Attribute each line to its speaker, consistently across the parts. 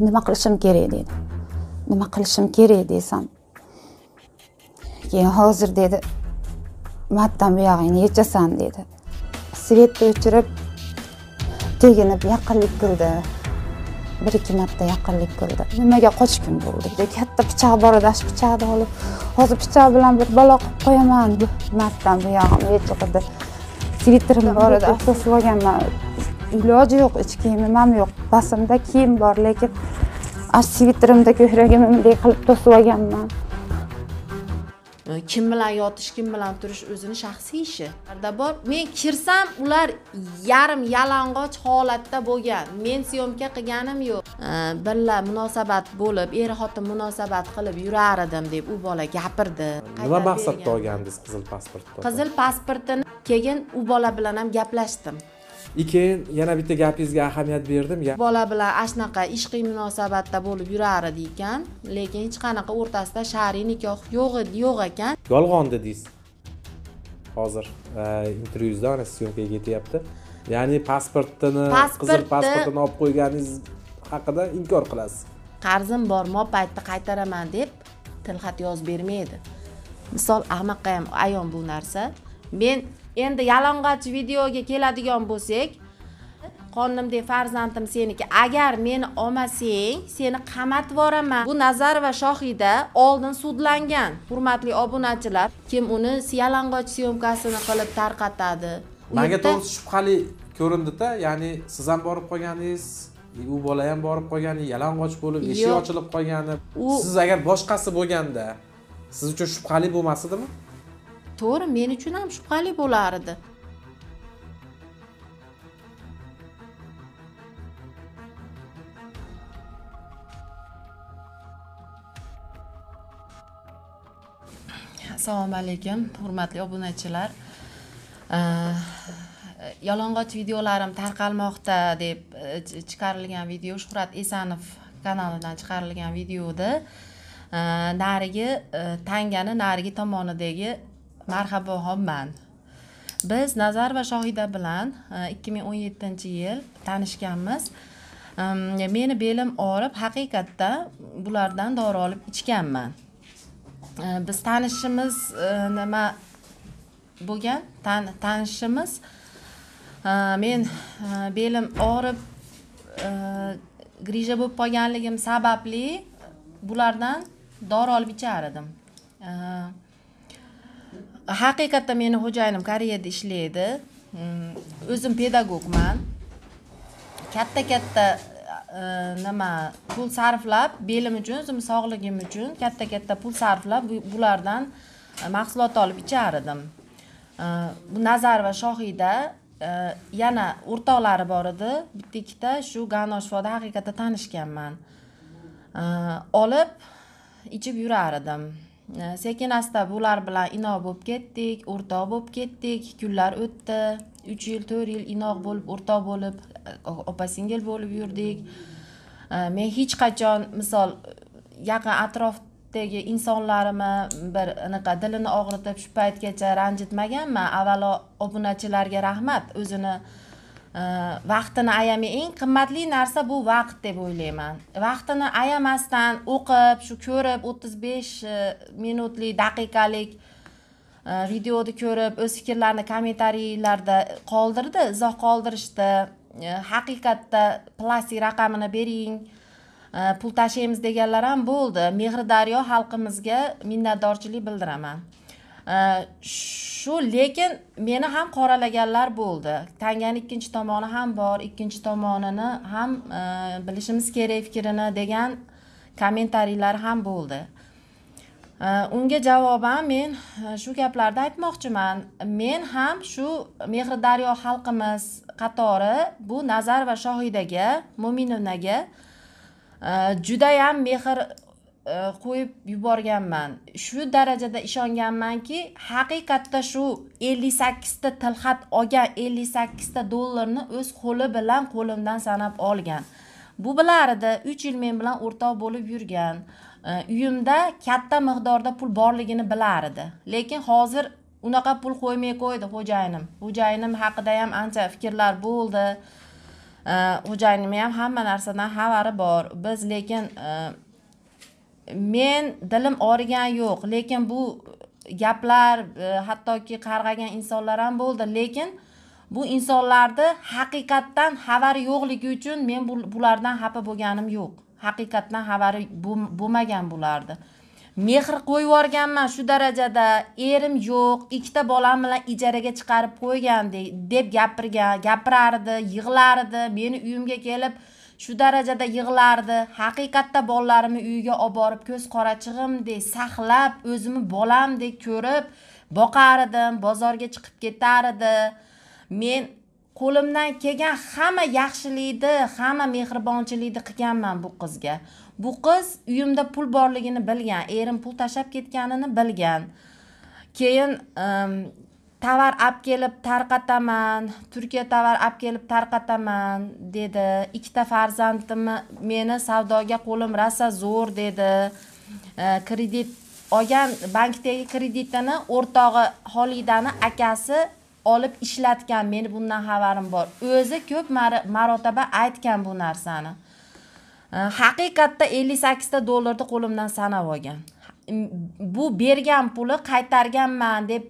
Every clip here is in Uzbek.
Speaker 1: nima qilishim kerak dedi nima qilishim kerak desam keyin hozir dedi mattan buyog'ingni yechasan dedi svetni o'chirib teginib yaqinlik qildi bir ikki marta yaqinlik qildi nimaga qochgin bo'ldi katta pichoq bor edi shu pichoqni olib hozir pichoq bilan bir balo qilib qo'yaman mattan buyog'im yechirdi sviterim bor edi asosib olganman iloji yo'q ich kiyimim ham yo'q bosimda kiyim bor lekin sviterimda ko'kragimni bunday qilib to'sib olganman kim bilan yotish kim bilan turish o'zini shaxsiy ishi bor men kirsam ular yarim yalang'och holatda bo'lgan men syomka qilganim yo'q birga munosabat bo'lib er xotin munosabat qilib yurar edim deb u bola gapirdi nima maqsadda
Speaker 2: olgandingiz qizil pasportni qizil
Speaker 1: pasportini keyin u bola bilan ham gaplashdim
Speaker 2: и keyin yana bitta gapingizga ahamiyat berdim
Speaker 1: bola bilan ana shunaqa ishqiy munosabatda bo'lib yurar edi ekan lekin hech qanaqa o'rtasida shar'iy nikoh yo'q yo'q ekan
Speaker 2: yolg'on dedingiz hozir e, intervyuzda ana syomkaga ketyapti ya'ni pasportini qizil pasportini olib qo'yganingiz haqida inkor qilasiz
Speaker 1: qarzim bormi olib paytda qaytaraman deb tilxat yozib bermaydi misol ahmoqqa ham ayon bu narsa men endi yalang'och videoga keladigan bo'lsak qonimdek farzandim seniki agar meni olmasang seni qamatib yuboraman bu nazarova shohida oldin sudlangan hurmatli obunachilar kim uni yalang'och syomkasini qilib tarqatadi manga to'g'risi
Speaker 2: shubhali ko'rindida ya'ni siz ham borib qolganingiz u bola ham borib qolgani yalang'och bo'lib eshik ochilib qolgani siz agar boshqasi bo'lganda siz uchun shubhali bo'lmasdimi
Speaker 1: to'g'ri men uchun ham shubhali bo'lar edi assalomu alaykum hurmatli obunachilar yolg'onch videolarim tarqalmoqda deb e, chiqarilgan video shuhrat esanov kanalidan chiqarilgan videoda e, narigi e, tangani narigi tomonidagi marhabo homman biz nazar va shohida bilan e, ikki ming o'n yettinchi yil tanishganmiz meni belim og'rib haqiqatda bulardan dori olib ichganman e, biz tanishimiz e, nima bo'lgan tanishimiz men belim og'rib grija bo'lib qolganligim sababli bulardan dori olib ichar edim haqiqatda meni xo'jayinim koreyada ishlaydi mm, o'zim pedagogman katta katta e, nima pul sarflab belim uchun o'zimni sog'ligim uchun katta katta pul sarflab bulardan e, mahsulot olib ichar edim e, bu nazar va shohida yana o'rtoqlari bor edi bitta ikkita shu shifoda haqiqatda tanishganman olib ichib yurar edim sekin asta bular bilan inoq bo'lib ketdik o'rtoq bo'lib ketdik kunlar o'tdi uch yil to'rt yil inoq bo'lib o'rtoq bo'lib opa singil bo'lib yurdik men hech qachon misol yaqin atrofdagi insonlarimni bir anaqa dilini og'ritib shu paytgacha ranjitmaganman avvalo obunachilarga rahmat o'zini Э, vaqtini ayamay eng qimmatli narsa bu vaqt deb o'ylayman vaqtini ayamasdan o'qib shu ko'rib o'ttiz besh e, minutlik daqiqalik e, videoni ko'rib o'z fikrlarini kommentariylarda qoldirdi izoh qoldirishdi e, haqiqatda plastik raqamini bering pul tashlaymiz deganlar ham bo'ldi mehri daryo xalqimizga minnatdorchilik bildiraman Э, shu lekin meni ham qoralaganlar bo'ldi tangani ikkinchi tomoni ham bor ikkinchi tomonini ham e, bilishimiz kerak fikrini degan kommentariylar ham bo'ldi e, unga javoban men e, shu gaplarni aytmoqchiman men ham shu mehri daryo xalqimiz qatori bu nazar va shohidaga mo'minovnaga judayam mehr E, qo'yib yuborganman shu darajada ishonganmanki haqiqatda shu ellik sakkizta tilxat olgan ellik sakkizta dollarni o'z qo'li bilan qo'limdan sanab olgan bu bilarida uch yil men bilan o'rtoq bo'lib yurgan e, uyimda katta miqdorda pul borligini bilardi lekin hozir unaqa pul qo'ymay qo'ydi xo'jayinim xo'jayinim haqida ham ancha fikrlar bo'ldi e, xo'jayinimni ham hamma narsadan xabari bor biz lekin men dilim og'rigan yo'q lekin bu gaplar e, hattoki qarg'agan insonlar ham bo'ldi lekin bu insonlarni haqiqatdan xabari yo'qligi uchun men bulardan xafa bo'lganim yo'q haqiqatdan xabari bo'lmagan bularni mehr qo'yib yuborganman shu darajada erim yo'q ikkita bolam bilan ijaraga chiqarib qo'ygan deb gapirgan gapirardi yig'lardi meni uyimga kelib shu darajada yig'lardi haqiqatda bolalarimni uyiga olib borib ko'z qorachig'imdek saqlab o'zimni bolamdek ko'rib boqar edim bozorga chiqib ketar edi men qo'limdan kelgan hamma yaxshilikni hamma mehribonchilikni qilganman bu qizga bu qiz uyimda pul borligini bilgan erim pul tashlab ketganini bilgan keyin tovar olib kelib tarqataman turkiya tovar olib kelib tarqataman dedi ikkita farzandimni meni savdoga qo'lim rosa zo'r dedi e, kredit olgan bankdagi kreditini o'rtog'i xolidani akasi olib ishlatgan meni bundan xabarim bor o'zi ko'p marotaba aytgan bu narsani e, haqiqatda ellik sakkizta dollarni qo'limdan sanab olgan bu bergan puli qaytarganman deb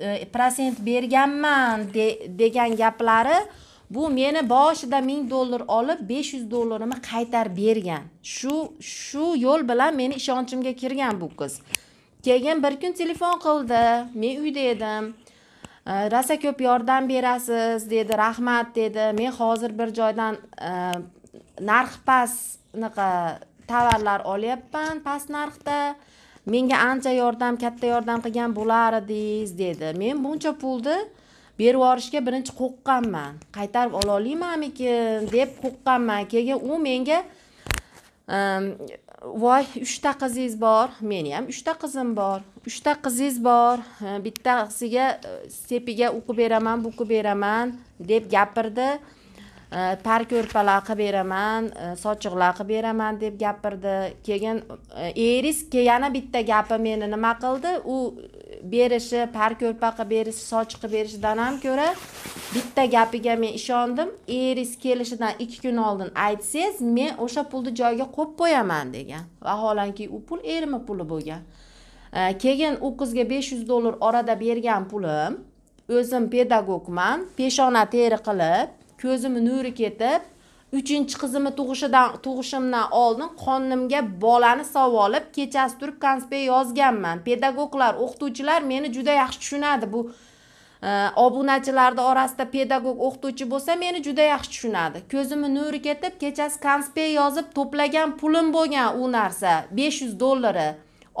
Speaker 1: e, protsent berganman degan gaplari bu meni boshida ming dollar olib besh yuz dollarimni qaytarib bergan shu shu yo'l bilan meni ishonchimga kirgan bu qiz keyin bir kun telefon qildi men uyda edim e, rosa ko'p yordam berasiz dedi rahmat dedi men hozir bir joydan e, narx past tovarlar olyapman past narxda menga ancha yordam katta yordam qilgan bo'lar edingiz dedi men buncha pulni berib yuborishga birinchi qo'rqqanman qaytarib ololmaymanmikin deb qo'rqqanman keyin u menga ehm, voy uchta qizingiz bor meni ham uchta qizim bor uchta qizingiz bor bittasiga sepiga o'qib beraman bu qilib beraman deb gapirdi park o'rpalar qilib beraman sochiqlar qilib beraman deb gapirdi keyin eris keyin yana bitta gapi meni nima qildi u berishi park o'rpa qilib berishi soch qilib berishidan ham ko'ra bitta gapiga men ishondim eris kelishidan ikki kun oldin aytsangiz men o'sha pulni joyiga qo'yib qo'yaman degan vaholanki u pul erimni puli bo'lgan keyin u qizga besh yuz dollar orada bergan pulim o'zim pedagogman peshona teri qilib ko'zimni nuri ketib 3-chi qizimni tug'ishidan tug'ishimdan oldin qonnimga bolani sovib olib kechasi turib konspekt yozganman pedagoglar o'qituvchilar meni juda yaxshi tushunadi bu e, obunachilarning orasida pedagog o'qituvchi bo'lsa meni juda yaxshi tushunadi ko'zimni nuri ketib kechasi konspekt yozib to'plagan pulim bo'lgan u narsa 500 yuz dollari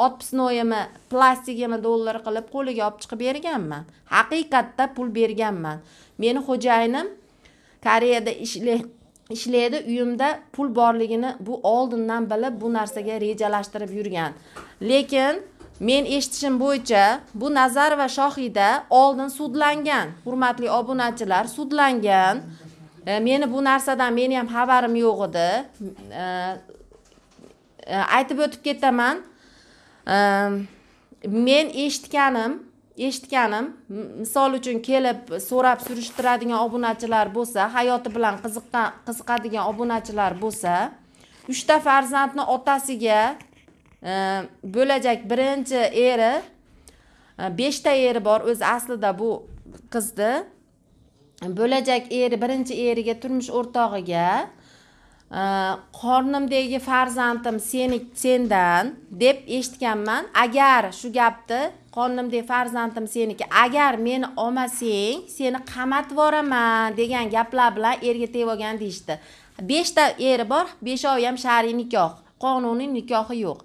Speaker 1: отписноyimi plastigimi dollar qilib qo'liga olib chiqib berganman haqiqatda pul berganman meni xo'jayinim koreyada ishlaydi uyimda pul borligini bu oldindan bilib bu narsaga rejalashtirib yurgan lekin men eshitishim bo'yicha bu nazar va shohida oldin sudlangan hurmatli obunachilar sudlangan e, meni bu narsadan meni ham xabarim yo'q edi e, e aytib o'tib ketaman e, men eshitganim eshitganim misol uchun kelib so'rab surishtiradigan obunachilar bo'lsa hayoti bilan qiziqqan qiziqadigan obunachilar bo'lsa uchta farzandni otasiga e, bo'lajak birinchi eri e, beshta eri bor o'zi aslida bu qizni bo'lajak eri birinchi eriga turmush o'rtog'iga Э, qornimdagi farzandim seni sendan deb eshitganman agar shu gapni qornimdagi farzandim seniki agar meni olmasang seni qamatib yuboraman degan gaplar bilan erga tegib olgan deyishdi beshta eri bor beshovi ham shar'iy nikoh qonuniy nikohi yo'q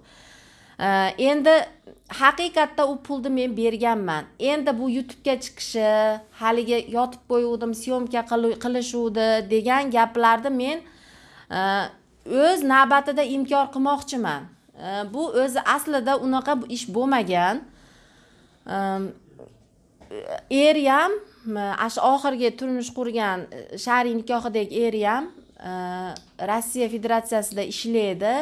Speaker 1: э, endi haqiqatda u pulni men berganman endi bu youtubega chiqishi haligi yotib qo'yuvdim syomka qilishuvdi degan gaplarni men Э, o'z navbatida inkor qilmoqchiman э, bu o'zi aslida unaqa ish bo'lmagan eriyam ana э, shu oxirgi turmush qurgan shariy nikohidagi eriyam rossiya federatsiyasida ishlaydi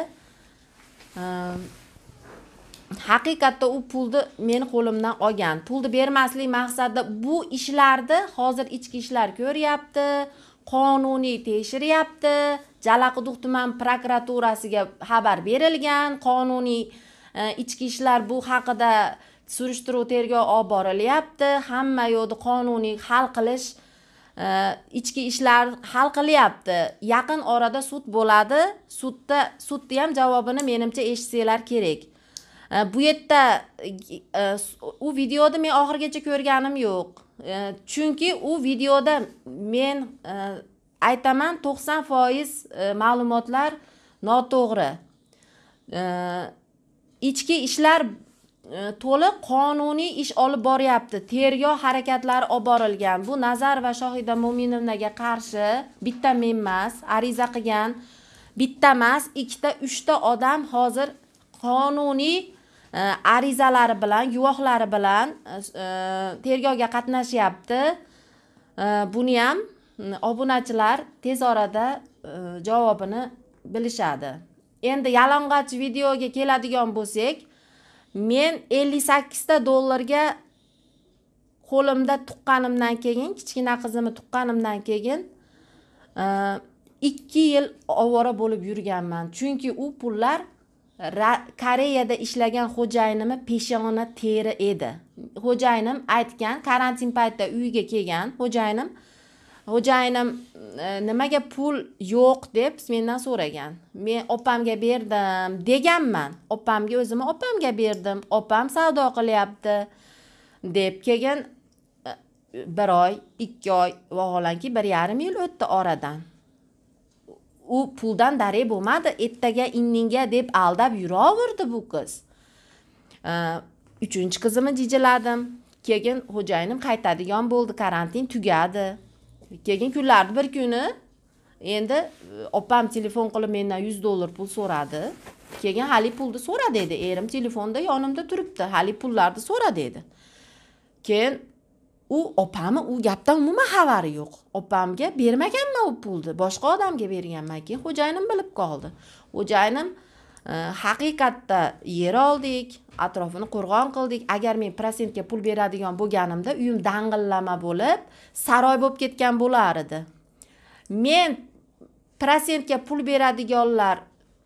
Speaker 1: haqiqatda u pulni meni qo'limdan olgan pulni bermaslik maqsadida bu ishlarni hozir ichki ishlar ko'ryapti qonuniy tekshiryapti jalaquduq tuman prokuraturasiga xabar berilgan qonuniy e, ichki ishlar bu haqida surishtiruv tergov olib borilyapti hamma yo'qni qonuniy hal qilish e, ichki ishlar hal qilyapti yaqin orada sud bo'ladi sudda sudni ham javobini menimcha eshitsanglar kerak e, bu yerda u videoni men oxirigacha ko'rganim yo'q Э, chunki u videoda men e, aytaman to'qson foiz e, ma'lumotlar noto'g'ri e, ichki ishlar to'liq qonuniy ish olib boryapti tergov harakatlari olib borilgan bu nazar va shohida mo'minovnaga qarshi bitta men emas ariza qilgan bitta emas ikkita uchta odam hozir qonuniy Э, arizalari bilan guvohlari bilan э, э, tergovga qatnashyapti buni ham mm, obunachilar tez orada javobini bilishadi endi yalang'och videoga keladigan bo'lsak men ellik sakkizta dollarga qo'limda tuqqanimdan keyin kichkina qizimni tuqqanimdan keyin e, ikki yil ovora bo'lib yurganman chunki u pullar koreyada ishlagan xo'jayinimni peshona teri edi xo'jayinim aytgan karantin paytida uyiga kelgan xo'jayinim xo'jayinim e, nimaga pul yo'q deb mendan so'ragan men opamga berdim deganman opamga o'zimni opamga berdim opam savdo qilyapti deb keyin e, bir oy ikki oy vaholanki bir yarim yil o'tdi oradan u puldan darak bo'lmadi ertaga inningga deb aldab yuraverdi bu qiz uchinchi qizimni jijiladim keyin xo'jayinim qaytadigan bo'ldi karantin tugadi keyin kunlarni bir kuni endi e, opam telefon qilib mendan yuz dollar pul so'radi keyin haligi pulni so'ra dedi erim telefonda yonimda turibdi haligi pullarni so'ra dedi keyin u opami u gapdan umuman xabari yo'q opamga bermaganman u pulni boshqa odamga berganman keyin xo'jayinim bilib qoldi xo'jayinim e, haqiqatda yer oldik atrofini qo'rg'on qildik agar men protsentga pul beradigan bo'lganimda uyim dang'illama bo'lib saroy bo'lib ketgan bo'lar edi men protsentga pul beradiganlar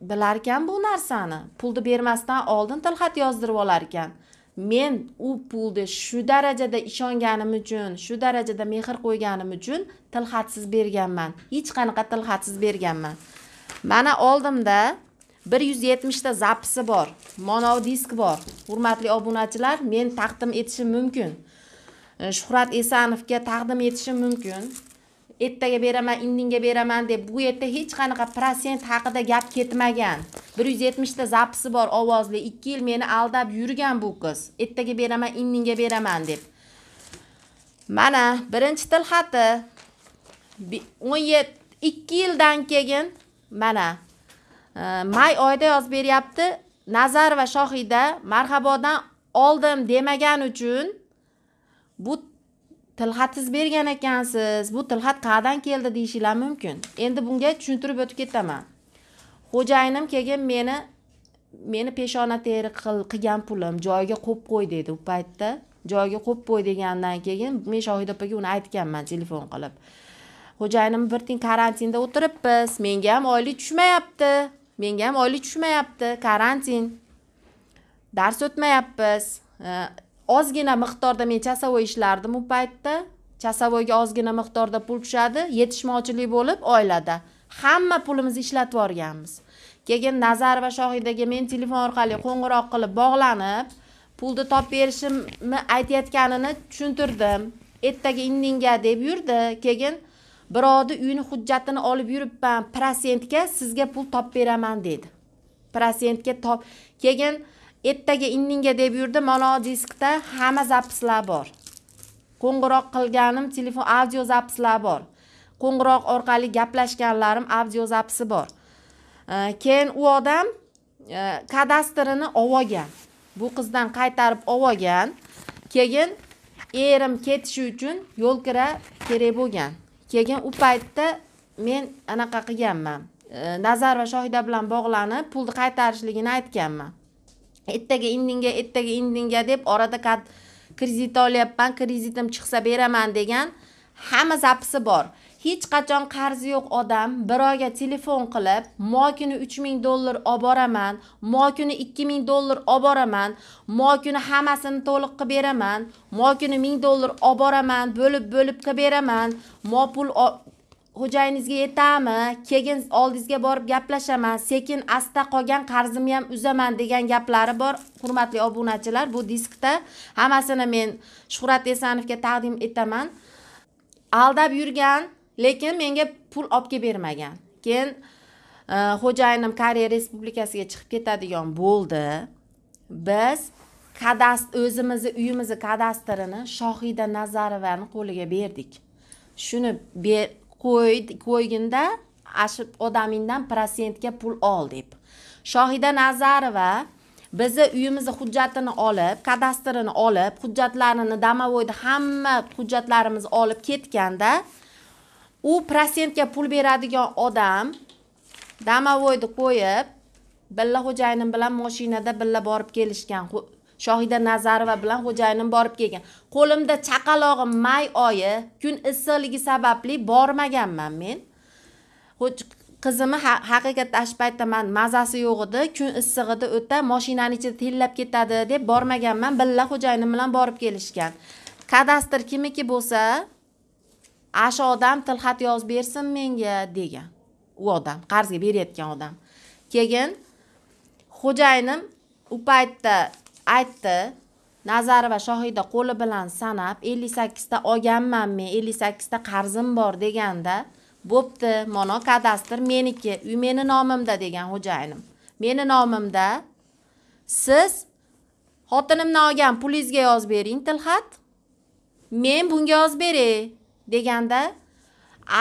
Speaker 1: bilarkan bu narsani pulni bermasdan oldin tilxat yozdirib olar ekan men u pulni shu darajada ishonganim uchun shu darajada mehr qo'yganim uchun tilxatsiz berganman hech qanaqa tilxatsiz berganman mana oldimda bir yuz yetmishta zapisi bor disk bor hurmatli obunachilar men taqdim etishim mumkin shuhrat esanovga taqdim etishim mumkin ertaga beraman indinga beraman deb bu yerda hech qanaqa protsent haqida gap ketmagan bir yuz yetmishta zapisi bor ovozli ikki yil meni aldab yurgan bu qiz ertaga beraman indinga beraman deb mana birinchi til xati o'n yetti ikki yildan keyin mana e, may oyida yozib beryapti nazar va shohida marhabodan oldim demagan uchun bu tilxatingiz bergan ekansiz bu tilxat qayerdan keldi deyishinglar mumkin endi bunga tushuntirib o'tib ketaman xo'jayinim keyin meni meni peshona teri qilgan pulim joyiga qo'yib qo'y dedi u paytda joyiga qo'yib qo'y degandan keyin men shohida opaga uni aytganman telefon qilib xo'jayinim bir tiyin karantinda o'tiribmiz menga ham oylik tushmayapti menga ham oylik tushmayapti karantin dars o'tmayapmiz ozgina miqdorda men chasovoy ishlardim u paytda chasovoyga ozgina miqdorda pul tushadi yetishmovchilik bo'lib oilada hamma pulimizni ishlatib yuborganmiz keyin nazar va shohidaga men telefon orqali qo'ng'iroq qilib bog'lanib pulni topib berishimni aytayotganini tushuntirdim ertaga indinga deb yurdi keyin birovni uyini hujjatini olib yuribman protsentga sizga pul topib beraman dedi protsentga top keyin ertaga inningga deb yurdi mana diskda hamma zapislar bor qo'ng'iroq qilganim telefon audio zapislar bor qo'ng'iroq orqali gaplashganlarim audio zapisi bor keyin u odam e, kadastrini ovolgan bu qizdan qaytarib ovolgan keyin erim ketishi uchun yo'lkira kerak bo'lgan keyin u paytda men anaqa qilganman nazar va shohida bilan bog'lanib pulni qaytarishligini aytganman ertaga indinga ertaga indinga deb orada kredit olyapman kreditim chiqsa beraman degan hamma zapisi bor hech qachon qarzi yo'q odam bir oyga telefon qilib mo kuni uch ming dollar olib boraman mo kuni ikki ming dollar olib boraman mo kuni hammasini to'liq qilib beraman mo kuni ming dollar olib boraman bo'lib bo'lib qilib beraman mo pul xo'jayinizga yetami keyin oldingizga borib gaplashaman sekin asta qolgan qarzimni ham uzaman degan gaplari bor hurmatli obunachilar bu diskda hammasini men shuhrat esanovga taqdim etaman aldab yurgan lekin menga pul olib kelib bermagan keyin e, xo'jayinim koreya respublikasiga chiqib ketadigan bo'ldi biz kadast o'zimizni uyimizni kadastrini shohida nazarovani qo'liga berdik shuni qo'yginda ashu odamingdan protsentga pul ol deb shohida nazarova bizni uyimizni hujjatini olib kadastrini olib hujjatlarini domovoyni hamma hujjatlarimizni olib ketganda u protsentga pul beradigan odam domovoyni qo'yib billa xo'jayinim bilan mashinada birga borib kelishgan shohida nazarova bilan xo'jayinim borib kelgan qo'limda chaqalog'im may oyi kun issiqligi sababli bormaganman men qizimni haqiqatda shu paytda man mazasi yo'q edi kun issiq edi o'ta moshinani ichida tellab ketadi deb bormaganman birga xo'jayinim bilan borib kelishgan kadastr kimniki bo'lsa asha odam tilxat yozib bersin menga degan u odam qarzga berayotgan odam keyin xo'jayinim u paytda aytdi nazari va shohida qo'li bilan sanab ellik sakkizta olganman men ellik sakkizta qarzim bor deganda bo'pti mano kadastr meniki uy meni nomimda degan xo'jayinim meni nomimda siz xotinimdan olgan pulingizga yozib bering tilxat men bunga yozib beray deganda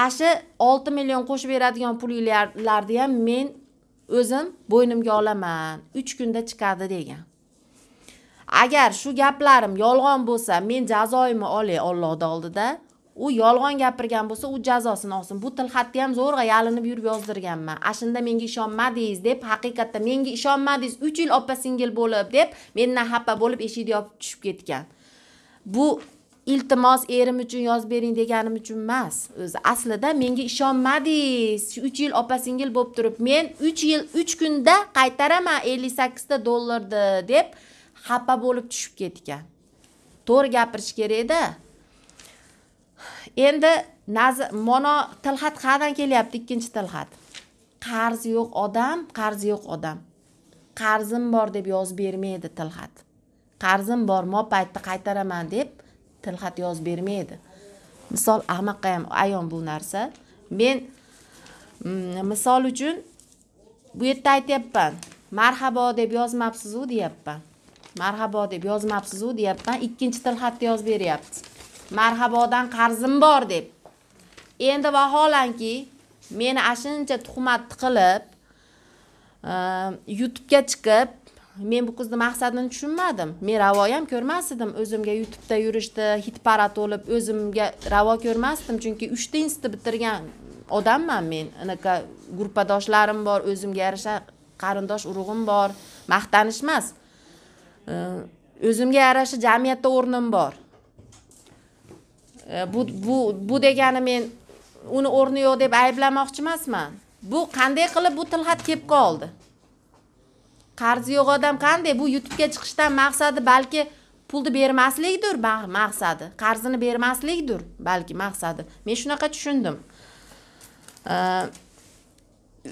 Speaker 1: ana olti million qo'shib beradigan pulinglarni ham men o'zim bo'ynimga olaman uch kunda chiqadi degan agar shu gaplarim yolg'on bo'lsa men jazoimni olay Allohning oldida u yolg'on gapirgan bo'lsa u jazosini olsin bu til xatni ham zo'rg'a yalinib yurib yozdirganman shunda menga ishonmadingiz deb haqiqatda menga ishonmadingiz 3 yil opa singil bo'lib deb mendan xafa bo'lib eshikni yopib tushib ketgan bu iltimos erim uchun yozib bering deganim uchun emas o'zi aslida menga ishonmadingiz shu uch yil opa singil bo'lib turib men uch yil uch kunda qaytaraman ellik sakkizta dollarni deb xafa bo'lib tushib ketgan to'g'ri gapirish kerakda endi nazi mono tilxat qayerdan kelyapti ikkinchi tilxat qarz yo'q odam qarz yo'q odam qarzim bor deb yozib bermaydi tilxat qarzim bor mo paytda qaytaraman deb tilxat yozib bermaydi misol ahmoqqa ham ayon bu narsa men mm, misol uchun bu yerda aytyapman marhabo deb yozmabsizu deyapman marhabo deb yozmabsizu deyapman ikkinchi til xatda yozib beryapti marhabodan qarzim bor deb endi vaholanki meni ana shuncha tuhmat tiqilib e, youtubega chiqib men bu qizni maqsadini tushunmadim men ravo ham ko'rmas edim o'zimga youtubeda yurishni hit parad bo'lib o'zimga ravo ko'rmasdim chunki uchta institut bitirgan odamman men anaqa gruppadoshlarim bor o'zimga yarasha qarindosh urug'im bor maqtanish emas o'zimga yarasha jamiyatda o'rnim bor bu bu bu degani men uni o'rni yo'q deb ayblamoqchi emasman bu qanday qilib bu tilxat kelib qoldi qarzi yo'q odam qanday bu youtubega chiqishdan maqsadi balki pulni bermaslikdir maqsadi qarzini bermaslikdir balki maqsadi men shunaqa tushundim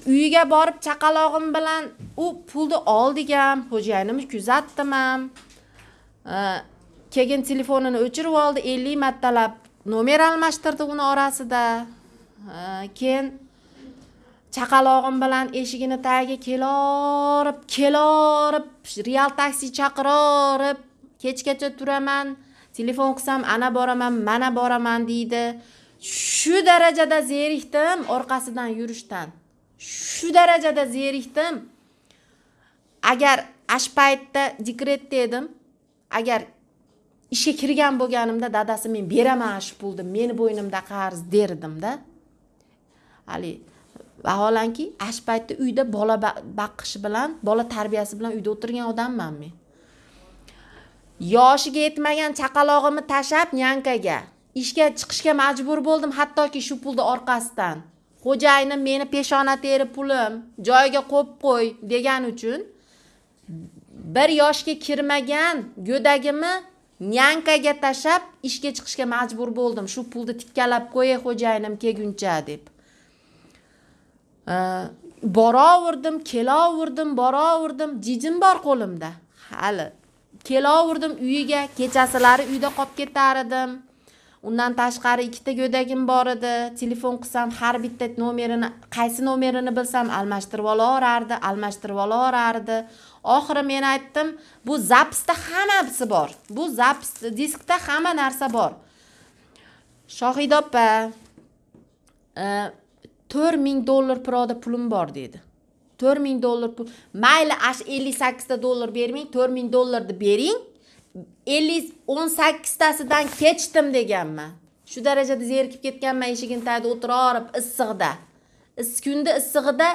Speaker 1: uyiga borib chaqalog'im bilan u pulni oldigam, ham kuzatdim ham keyin telefonini o'chirib oldi ellik martalab nomer almashtirdi uni orasida keyin chaqalog'im bilan eshigini tagiga kelorib kelorib real taksi chaqirorib kechgacha turaman telefon qilsam ana boraman mana boraman deydi shu darajada zerikdim orqasidan yurishdan shu darajada zerikdim agar ash paytda dekretda edim agar ishga kirgan bo'lganimda dadasi men beraman shu pulni meni bo'ynimda qarz derdimda hali vaholanki ash paytda uyda bola baqishi bilan bola tarbiyasi bilan uyda o'tirgan odamman men yoshiga yetmagan chaqalog'imni tashlab nyankaga ishga chiqishga majbur bo'ldim hattoki shu pulni orqasidan xo'jayinim meni peshona teri pulim joyiga qo'yib qo'y degani uchun bir yoshga kirmagan go'dagimni nyankaga tashlab ishga chiqishga majbur bo'ldim shu pulni tikkalab qo'yay e, xo'jayinim kelguncha deb boraverdim kelaverdim boraverdim jijim bor qo'limda hali kelaverdim uyiga kechasilari uyda qolib ketar edim undan tashqari ikkita go'dagim bor edi telefon qilsam har bitta nomerini qaysi nomerini bilsam almashtirib olaverardi almashtirib olaverardi oxiri men aytdim bu zapisda hammasi bor bu zapis diskda hamma narsa bor shohida opa e, to'rt ming dollar piroda pulim bor dedi to'rt ming dollar pul mayli shu ellik sakkizta dollar bermang to'rt ming dollarni bering ellik o'n sakkiztasidan kechdim deganman shu darajada zerikib ketganman eshigini tagida issiqda issig'ida kunda issig'ida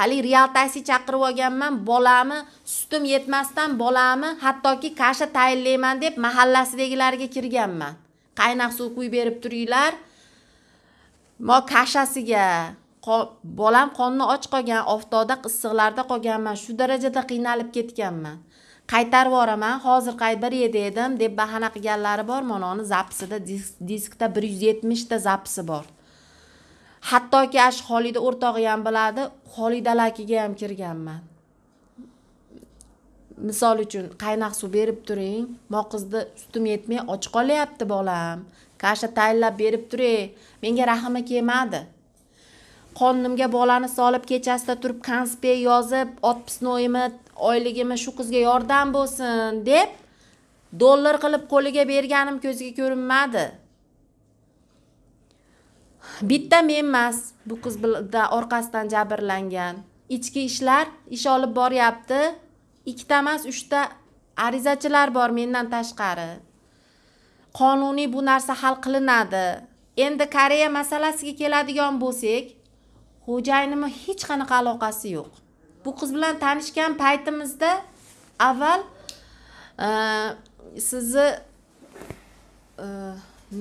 Speaker 1: hali real taksi chaqirib olganman bolamni sutim yetmasdan bolamni hattoki kasha tayinlayman deb mahallasidagilariga kirganman qaynoq suv quyib berib turinglar mo kashasiga bolam qonni och qolgan oftobda issiqlarda qolganman shu darajada qiynalib ketganman qaytarib yuboraman hozir qaytar edim deb bahana qilganlari bor mana uni zapisida disk, diskda bir yuz yetmishta zapisi bor hattoki shu xolida o'rtog'i ham biladi xolidalakiga ham kirganman misol uchun qaynoq suv berib turing moqizni sutim yetmay och qolyapti bolam kasha tayinlab berib turing menga rahmi kelmadi qonimga bolani solib kechasida turib konspekt yozib отписноymi oyligimi shu qizga yordam bo'lsin deb dollar qilib qo'liga berganim ko'ziga ko'rinmadi bitta men emas bu qiz orqasidan jabrlangan ichki ishlar ish olib boryapti ikkita emas uchta arizachilar bor mendan tashqari qonuniy bu narsa hal qilinadi endi koreya masalasiga keladigan bo'lsak xo'jayinimni hech qanaqa aloqasi yo'q bu qiz bilan tanishgan paytimizda avval e, sizni e,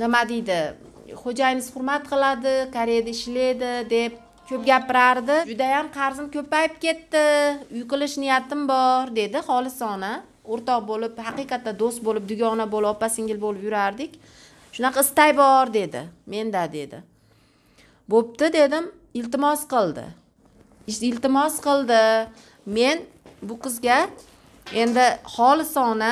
Speaker 1: nima deydi xo'jayiningiz hurmat qiladi koreyada ishlaydi deb ko'p gapirardi judayam qarzim ko'payib ketdi uy qilish niyatim bor dedi xolisona o'rtoq bo'lib haqiqatda do'st bo'lib dugona bo'lib opa singil bo'lib yurardik shunaqa istay bor dedi menda dedi bo'pti dedim iltimos qildi iltimos qildi men bu qizga endi xolisona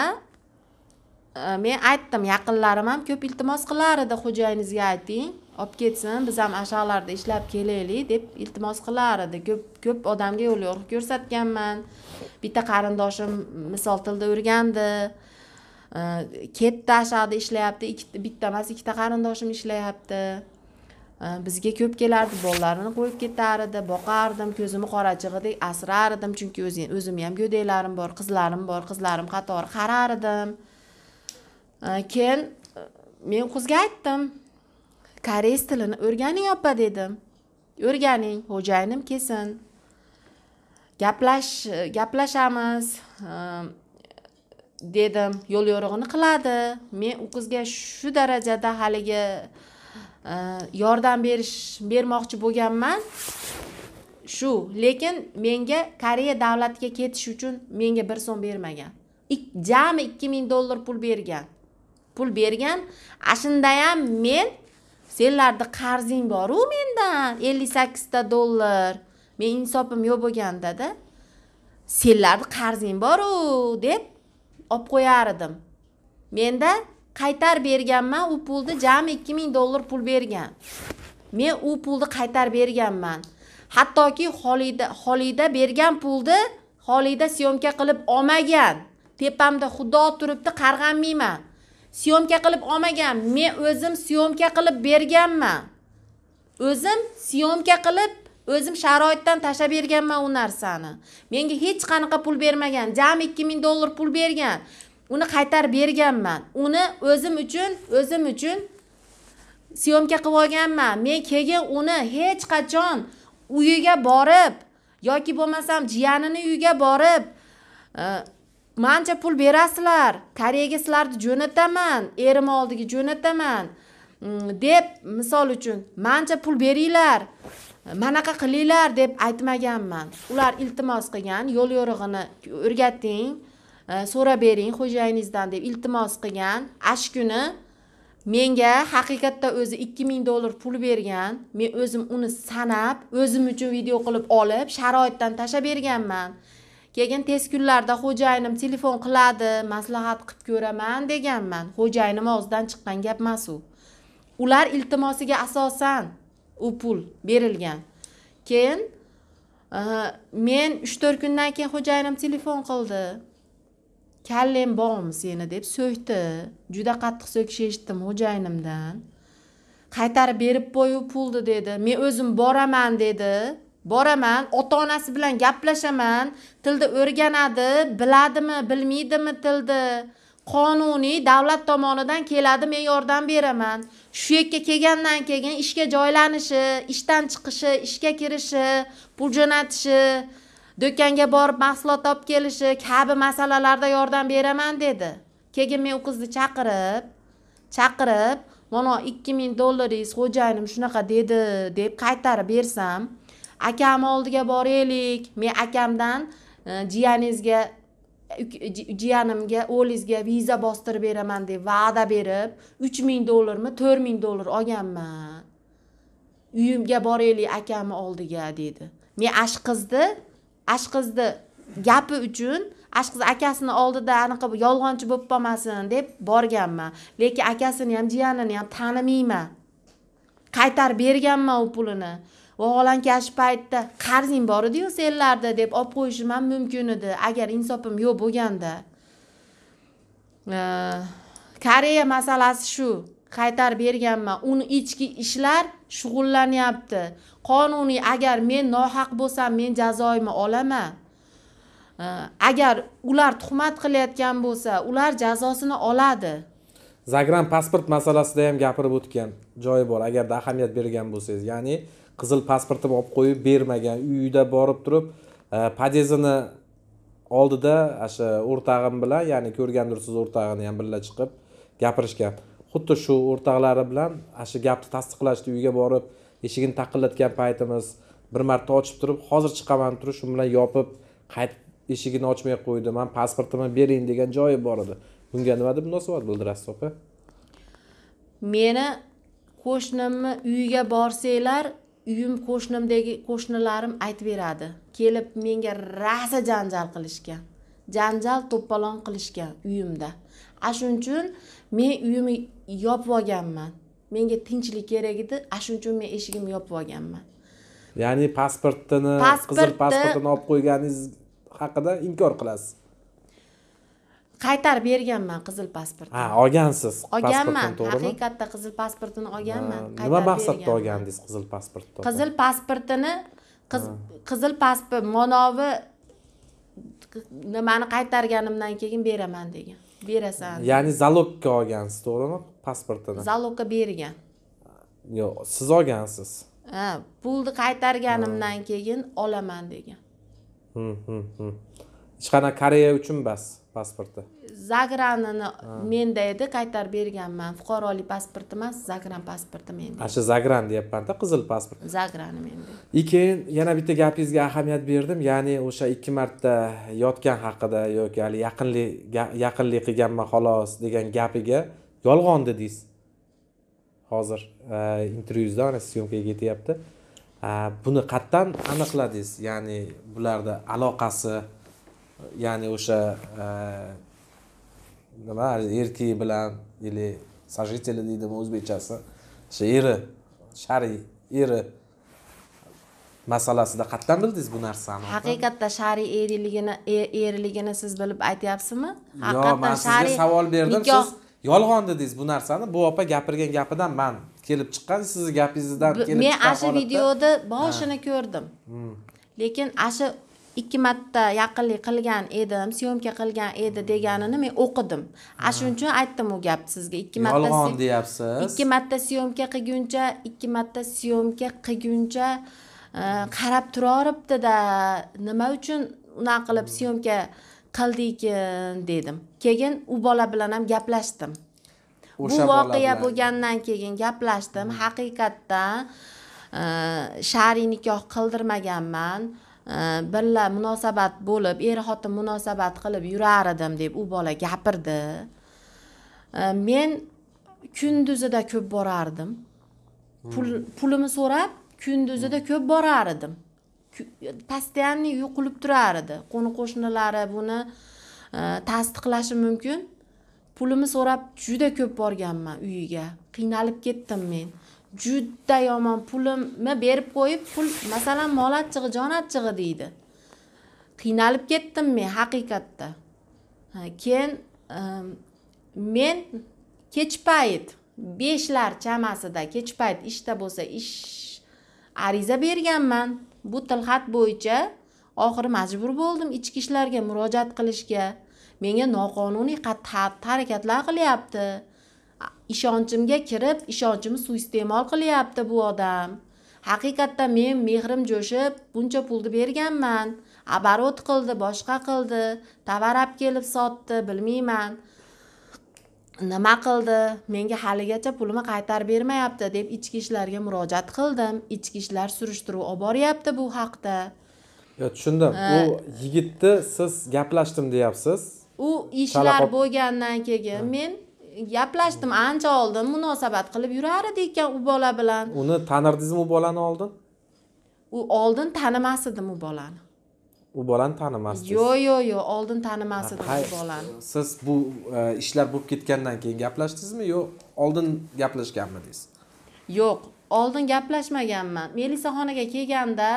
Speaker 1: e, men aytdim yaqinlarim ham ko'p iltimos qilar edi xo'jayinizga ayting olib ketsin biz ham ana ishlab kelaylik deb iltimos qilar edi ko'p ko'p odamga yo'l yo'riq ko'rsatganman bitta qarindoshim misol tilda o'rgandi e, ketdi ana ishlayapti bitta emas ikkita qarindoshim ishlayapti Э, bizga ko'p kelardi bolalarini qo'yib ketardi boqardim ko'zimni qorachig'idek edim chunki o'zimni ham go'daklarim bor qizlarim bor qizlarim qatori qarardim э, keyin men qizga aytdim koreys tilini o'rganing opa dedim o'rganing xo'jayinim kelsin gaplash gaplashamiz э, dedim yo'l yo'rig'ini qiladi men u qizga shu darajada haligi yordam berish bermoqchi bo'lganman shu lekin menga koreya davlatiga ketish uchun menga bir so'm bermagan jami ikki ming dollar pul bergan pul bergan ana shundayam men senlarni qarzing boru mendan ellik sakkizta dollar men insofim yo'q bo'lgandada senlarni qarzing boru deb olib qo'yar edim menda qaytarib berganman u pulni jami ikki ming dollar pul bergan men u pulni qaytarib berganman hattoki holida holida bergan pulni holida syomka qilib olmagan tepamda xudo turibdi qarg'anmayman syomka qilib olmagan men o'zim syomka qilib berganman o'zim syomka qilib o'zim sharoitdan tashlab berganman u narsani menga hech qanaqa pul bermagan jami ikki ming dollar pul bergan uni qaytarib berganman uni o'zim uchun o'zim uchun syomka qilib olganman men keyin uni hech qachon uyiga borib yoki bo'lmasam jiyanini uyiga borib e, mancha pul berasizlar koreyaga sizlarni jo'nataman erim oldiga jo'nataman mm, deb misol uchun mancha pul beringlar manaqa qilinglar deb aytmaganman ular iltimos qilgan yo'l yo'rig'ini o'rgating so'rab bering xo'jayinizdan deb iltimos qilgan ash kuni menga haqiqatda o'zi ikki ming dollar pul bergan men o'zim uni sanab o'zim uchun video qilib olib sharoitdan tashlab berganman keyin tez kunlarda xo'jayinim telefon qiladi maslahat qilib ko'raman deganman xo'jayinim og'zidan chiqqan gap emas u ular iltimosiga asosan u pul berilgan keyin men uch to'rt kundan keyin xo'jayinim telefon qildi kallem bormi seni deb so'kdi juda qattiq so'kish eshitdim xo'jayinimdan qaytarib berib qo'yu pulni dedi men o'zim boraman dedi boraman ota onasi bilan gaplashaman tilni o'rganadi biladimi bilmaydimi tilni qonuniy davlat tomonidan keladi men yordam beraman shu yerga kelgandan keyin ishga joylanishi ishdan chiqishi ishga kirishi pul jo'natishi do'konga borib mahsulot olib kelishi kabi masalalarda yordam beraman dedi keyin men u qizni chaqirib chaqirib mana ikki ming dollaringiz xo'jayinim shunaqa dedi deb qaytarib bersam akam oldiga boraylik men akamdan e, jiyaningizga jiyanimga o'g'lingizga viza bostirib beraman deb va'da berib uch ming dollarmi to'rt ming dollar olganman uyimga boraylik akamni oldiga dedi men ash qizni ashqizni gapi uchun ashqiz akasini oldida anaqa yolg'onchi bo'lib qolmasin deb borganman lekin akasini ham jiyanini ham tanimayman qaytarib berganman u pulini vaholanki shu paytda qarzing bor ediyu senlarda deb olib qo'yishim ham mumkin edi agar insofim yo'q bo'lganda koreya masalasi shu qaytarib berganman uni ichki ishlar shug'ullanyapti qonuniy agar men nohaq bo'lsam men jazoimni olaman agar ular tuhmat qilayotgan bo'lsa ular jazosini oladi
Speaker 2: zagran pasport masalasida ham gapirib o'tgan joyi bor agarda ahamiyat bergan bo'lsangiz ya'ni qizil pasportini olib qo'yib bermagan uyida borib turib e, podyezdini oldida o'sha o'rtog'im bilan ya'ni ko'rgandirsiz o'rtog'ini ham birga chiqib gapirishgan xuddi shu o'rtoqlari bilan ana shu gapni tasdiqlashdi uyga borib eshigini taqillatgan paytimiz bir marta ochib turib hozir chiqaman turib shu bilan yopib qaytib eshigini ochmay qo'ydi man pasportimni bering degan joyi bor edi bunga nima deb munosabat bildirasiz opa
Speaker 1: meni qo'shnimni uyiga borsanglar uyim qo'shnimdagi qo'shnilarim aytib beradi kelib menga rosa janjal qilishgan janjal to'ppalon qilishgan uyimda a shuning uchun men uyimni yopib olganman menga tinchlik kerak edi ana shuning uchun men eshigimni yopib olganman
Speaker 2: ya'ni pasportini qizil pasportini olib qo'yganingiz haqida inkor qilasiz
Speaker 1: qaytarib berganman qizil pasportni ha
Speaker 2: olgansiz olganman haqiqatda
Speaker 1: qizil pasportini olganman nima maqsadda
Speaker 2: olgandingiz qizil pasportni qizil
Speaker 1: pasportini qizil pasport manovi nimani qaytarganimdan keyin beraman degan berasan ya'ni
Speaker 2: zalogga olgansiz to'g'rimi pasportini
Speaker 1: залогga bergan
Speaker 2: yo'q siz olgansiz
Speaker 1: ha pulni qaytarganimdan keyin olaman degan
Speaker 2: hmm, hmm, hmm. hech qanaqa koreya uchun emas pasporti
Speaker 1: zagranini menda edi qaytarib berganman fuqarolik pasporti emas zagran pasporti menda
Speaker 2: ana shu zagran deyapmanda qizil pasport
Speaker 1: zagrani menda
Speaker 2: и keyin yana bitta gapingizga ahamiyat berdim ya'ni o'sha ikki marta yotgan haqida yoki hali yaqinlik yaqinlik qilganman xolos degan gapiga yolg'on dedingiz hozir e, intervyuzda mana syomkaga ketyapti e, buni qatdan aniqladingiz ya'ni bularda aloqasi ya'ni o'sha e, nima erki bilan или сожители deydimi o'zbekchasi o'sha eri shariy eri masalasida qatdan bildingiz bu narsani haqiqatda
Speaker 1: shariy eriligini eriligini siz bilib aytyapsizmi yo'q man sizga savol berdim siz
Speaker 2: yolg'on dedingiz bu narsani bu opa gapirgan gapidan man kelib chiqqan sizni gapingizdan kelib men ana shu
Speaker 1: boshini ko'rdim hmm. lekin ana shu ikki marta yaqinlik qilgan edim syomka qilgan edi hmm. deganini men o'qidim ana shuning uchun aytdim u gapni sizga ikki marta yolg'on
Speaker 2: deyapsiz ikki
Speaker 1: marta syomka qilguncha ikki marta syomka qilguncha e, qarab turaveribdida nima uchun unaqa qilib hmm. syomka qildikin dedim keyin u bola bilan ham gaplashdim bu voqea bo'lgandan keyin gaplashdim hmm. haqiqatdan e, shar'iy nikoh qildirmaganman e, birla munosabat bo'lib er xotin munosabat qilib yurar edim deb u bola gapirdi e, men kunduzida ko'p borardim hmm. pul pulimni so'rab kunduzida hmm. ko'p borar edim постоянный yo'qolib turar edi qo'ni qo'shnilari buni Э, tasdiqlashi mumkin pulimni so'rab juda ko'p borganman uyiga qiynalib ketdim men juda yomon pulimni berib qo'yib pul masalan mol achchig'i jon achchig'i deydi qiynalib ketdim men haqiqatda keyin men kech payt beshlar chamasida kech payt ishda bo'lsa ish ariza berganman bu tilxat bo'yicha oxiri majbur bo'ldim ichki ishlarga murojaat qilishga menga noqonuniy harakatlar qilyapti ishonchimga kirib ishonchimni suiiste'mol qilyapti bu odam haqiqatda men mehrim jo'shib buncha pulni berganman оборот qildi boshqa qildi tovar olib kelib sotdi bilmayman nima qildi menga haligacha pulimni qaytarib bermayapti deb ichki ishlarga murojaat qildim ichki ishlar surishtiruv olib boryapti bu haqda
Speaker 2: yo tushundim u yigitni siz gaplashdim deyapsiz
Speaker 1: u ishlar bo'lgandan keyin men gaplashdim ancha oldin munosabat qilib yurar ekan u bola bilan
Speaker 2: uni tanirdingizmi u bolani oldin
Speaker 1: u oldin tanimas edim u bolani
Speaker 2: u bolani tanimasdingiz yo'q
Speaker 1: yo'q yo'q oldin tanimas edim u bolani
Speaker 2: siz bu e, ishlar bo'lib ketgandan keyin gaplashdingizmi yo oldin gaplashganmidingiz
Speaker 1: yo'q oldin gaplashmaganman melisaxonaga kelganda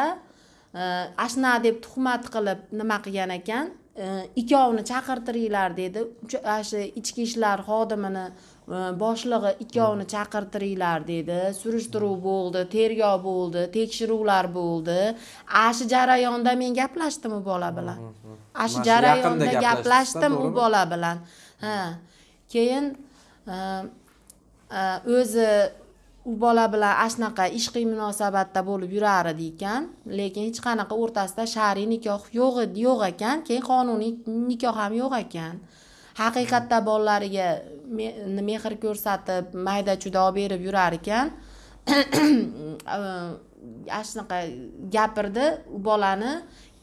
Speaker 1: ashna э, deb tuhmat qilib nima qilgan ekan э, ikkovini chaqirtiringlar dedi shu ichki ishlar xodimini э, boshlig'i ikkovini chaqirtiringlar dedi surishtiruv bo'ldi tergov bo'ldi tekshiruvlar bo'ldi ana shu jarayonda men gaplashdim u bola bilan ana shu jarayonda gaplashdim u bola bilan ha keyin o'zi u bola bilan ashnaqa ishqiy munosabatda bo'lib yurar edi ekan lekin hech qanaqa o'rtasida shar'iy nikoh yo'q yo'q ekan keyin qonuniy nikoh ham yo'q ekan haqiqatda bolalariga mehr ko'rsatib mayda olib berib yurar ekan ana shunaqa gapirdi u bolani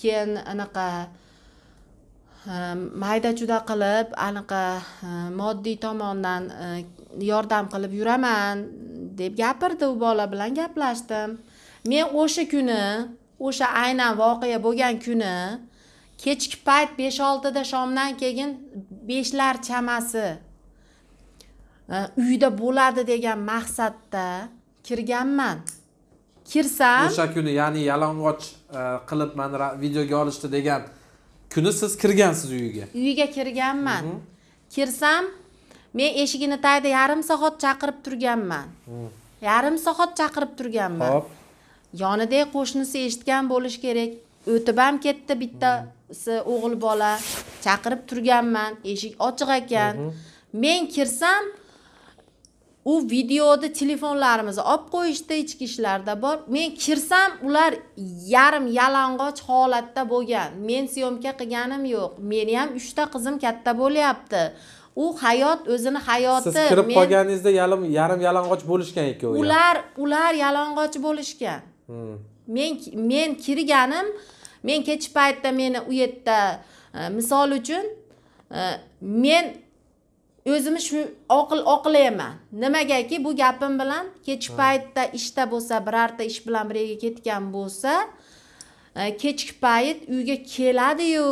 Speaker 1: keyin anaqa e, mayda chuda qilib anaqa e, moddiy tomondan e, yordam qilib yuraman deb gapirdi u bola bilan gaplashdim men o'sha kuni o'sha aynan voqea bo'lgan kuni kechki payt besh oltida shomdan keyin beshlar chamasi e, uyda bo'ladi degan maqsadda kirganman kirsam o'sha
Speaker 2: kuni ya'ni yalang'och e, qilib mani videoga olishdi degan kuni siz kirgansiz uyiga
Speaker 1: uyiga kirganman mhm. kirsam men eshigini tagida yarim soat chaqirib turganman yarim soat chaqirib turganman hop yonidagi qo'shnisi eshitgan bo'lishi kerak o'tib ham ketdi bittasi o'g'il bola chaqirib turganman eshik ochiq ekan mhmm. men kirsam u videoda telefonlarimizni olib qo'yishdi ichki ishlarda bor men kirsam ular yarim yalang'och holatda bo'lgan men syomka qilganim yo'q meni ham uchta qizim katta bo'lyapti u hayot o'zini hayoti siz kirib qolganingizda
Speaker 2: yalim yarim yalang'och bo'lishgan ikkovi ular
Speaker 1: ular yalang'och bo'lishgan hmm. men men kirganim men kechki paytda meni u yerda e, misol uchun e, men o'zimni shu oqil oqilayman nimagaki bu gapim bilan kechki paytda ishda bo'lsa birorta ish bilan birga ketgan bo'lsa E, kechki payt uyga keladiyu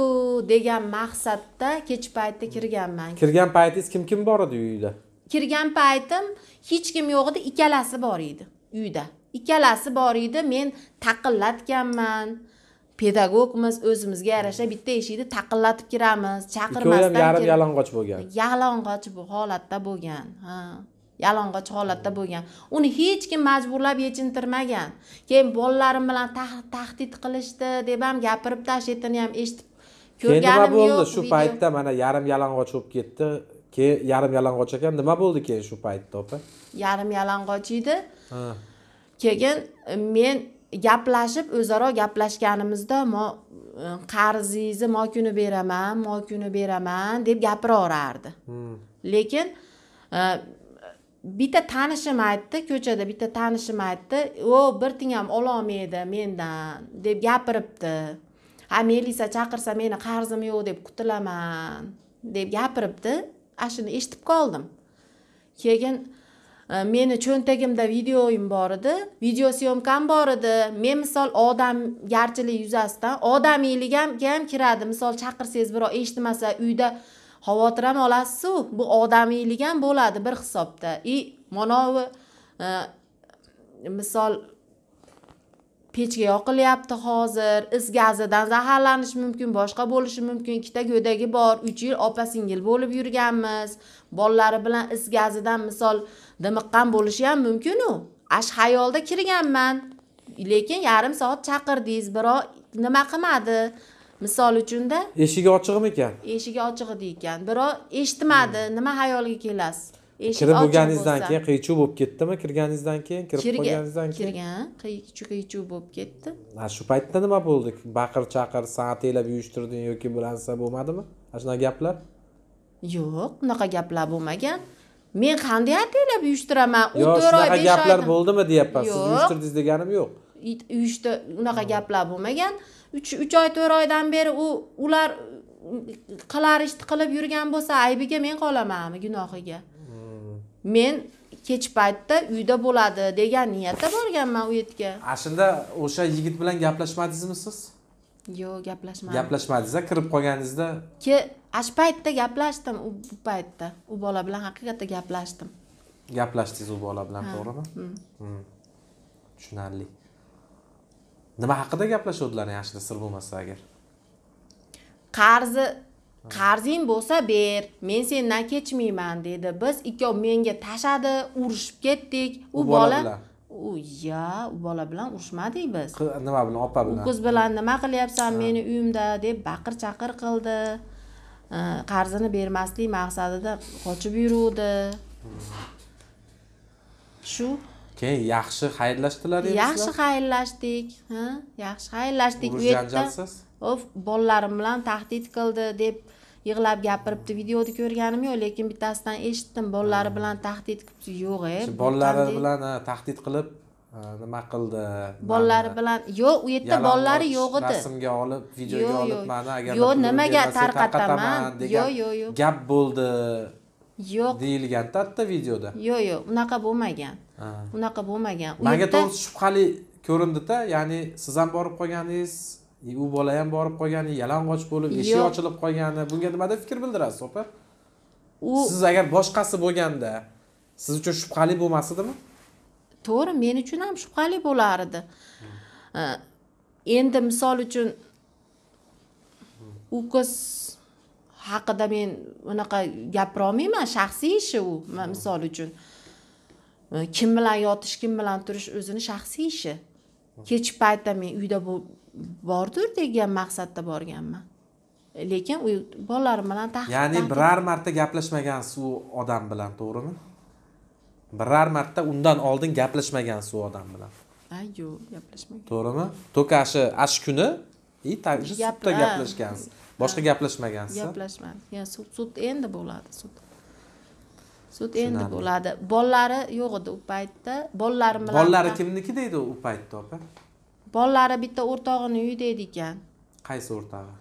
Speaker 1: degan maqsadda kechki paytda kirganman
Speaker 2: kirgan paytingiz kim kim bor edi
Speaker 1: uyda kirgan paytim hech kim yo'q edi ikkalasi bor edi uyda ikkalasi bor edi men taqillatganman pedagogmiz o'zimizga yarasha bitta eshikni taqillatib kiramiz chaqirmasdan yarim
Speaker 2: yalang'och bo'lgan
Speaker 1: yalang'och bu holatda bo'lgan ha yalang'och holatda bo'lgan uni hech kim majburlab yechintirmagan keyin bolalarim bilan tahdid qilishdi deb ham gapirib tashlayotini ham eshitib ko'rganim yo'q bo'ldi shu paytda
Speaker 2: mana yarim yalang'och bo'lib ketdi keyin yarim yalang'och ekan nima bo'ldi keyin shu paytda opa
Speaker 1: yarim yalang'och edi keyin e, men gaplashib o'zaro gaplashganimizda e, qarzingizni mo kuni beraman mo kuni beraman deb gapiraverardi hmm. lekin e, bitta tanishim aytdi ko'chada bitta tanishim aytdi o bir tiyin ololmaydi mendan deb gapiribdi ha melisa chaqirsa meni qarzim yo'q deb qutulaman deb gapiribdi ana shuni eshitib qoldim keyin e, meni cho'ntagimda videoyim bor edi video syomkam bor edi men misol odamgarchilik yuzasidan odamiylik ham kiradi misol chaqirsangiz birov eshitmasa uyda xavotir ham olasizu bu odamiylik ham bo'ladi bir hisobda и manovi e, misol pechka yoqilyapti hozir is gazidan zaharlanish mumkin boshqa bo'lishi mumkin ikkita go'dagi bor uch yil opa singil bo'lib yurganmiz bolalari bilan is gazidan misol dimiqqan bo'lishi ham mumkinu ash xayolda kirganman lekin yarim soat chaqirdingiz birov nima qilmadi misol uchunda
Speaker 2: eshigi ochiqmi ekan
Speaker 1: eshigi ochig'i edi ekan birov eshitmadi hmm. nima xayolga kelasiz kirib bo'lganingizdan keyin
Speaker 2: chuv bo'lib ketdimi kirganingizdan keyin kirib qolganingizdan
Speaker 1: keyin kirgan qiy chuv bo'lib ketdi
Speaker 2: mana shu paytda nima bo'ldi baqir chaqir satelab uyushtirding yoki bir narsa bo'lmadimi ana shunaqa gaplar
Speaker 1: yo'q unaqa gaplar bo'lmagan men qanday ataylab uyushtiraman u to'rt oy gaplar bo'ldimi deyapman siz uyushtirdingiz deganim yo'q uyushdi unaqa hmm. gaplar bo'lmagan uch uch oy to'rt oydan beri u ular qilar ishni qilib yurgan bo'lsa aybiga men qolamanmi gunohiga men kech paytda uyda bo'ladi degan niyatda borganman u yerga
Speaker 2: ana shunda o'sha yigit bilan gaplashmadingizmi siz
Speaker 1: yo'q gaplashmadim
Speaker 2: gaplashmadingiz kirib qolganingizda
Speaker 1: ke ana shu paytda gaplashdim u paytda u bola bilan haqiqatda gaplashdim
Speaker 2: gaplashdingiz u bola bilan to'g'rimi mm. Mm. tushunarli nima haqida gaplashuvdilar yaxshi sir bo'lmasa agar
Speaker 1: qarzi qarzing bo'lsa ber men sendan kechmayman dedi biz ikkov menga tashladi urushib ketdik u bola u yo u bola bilan urushmadik biz nima bilan opa bilan u qiz bilan nima qilyapsan meni uyimda deb baqir chaqir qildi qarzini bermaslik maqsadida qochib yuruvdi hmm. shu
Speaker 2: keyin yaxshi xayrlashdilar yaxshi
Speaker 1: xayrlashdik ha yaxshi xayrlashdik u yerda of bolalarim bilan tahdid qildi deb yig'lab gapiribdi videoni ko'rganim yo'q lekin bittasidan eshitdim bolalari hmm. bilan tahdid qilibdi yo'q e eh, bolalari bilan
Speaker 2: tahdid qilib nima qildi
Speaker 1: bolalari bilan yo'q u yerda bolalari yo'q edi
Speaker 2: rasmga olib videoga olib mani agar yo'q nimaga tarqataman yo'q yo'q yo'q gap bo'ldi yo'q deyilgan bitta videoda
Speaker 1: yo'q yo'q unaqa bo'lmagan unaqa bo'lmagan manga to'g'risi
Speaker 2: shubhali ko'rindida ya'ni siz ham borib qolganingiz u bola ham borib qolgani yalang'och bo'lib eshik ochilib qolgani bunga nima deb fikr bildirasiz opa u siz agar boshqasi bo'lganda siz uchun shubhali bo'lmas edimi
Speaker 1: to'g'ri men uchun ham shubhali bo'lar edi hmm. endi misol uchun u qiz haqida men unaqa gapira olmayman shaxsiy ishi u misol uchun e, kim bilan yotish kim bilan turish o'zini shaxsiy ishi kechki paytda men uyda bordir degan maqsadda borganman lekin u bolalarim bilan ya'ni
Speaker 2: biror marta gaplashmagansiz u odam bilan to'g'rimi biror marta undan oldin gaplashmagansiz u odam bilan
Speaker 1: yo'q gaplashmagan
Speaker 2: to'g'rimi to'kashi ana shu kuni и также sudda gaplashgansiz boshqa gaplashmagansiz
Speaker 1: gaplashmadik sud sud endi bo'ladi sud sud endi bo'ladi bolalari yo'q edi u paytda bolalari bilan bolalari
Speaker 2: kimniki deydi u paytda opa
Speaker 1: bolalari bitta o'rtog'ini uyida edi ekan
Speaker 2: qaysi o'rtog'i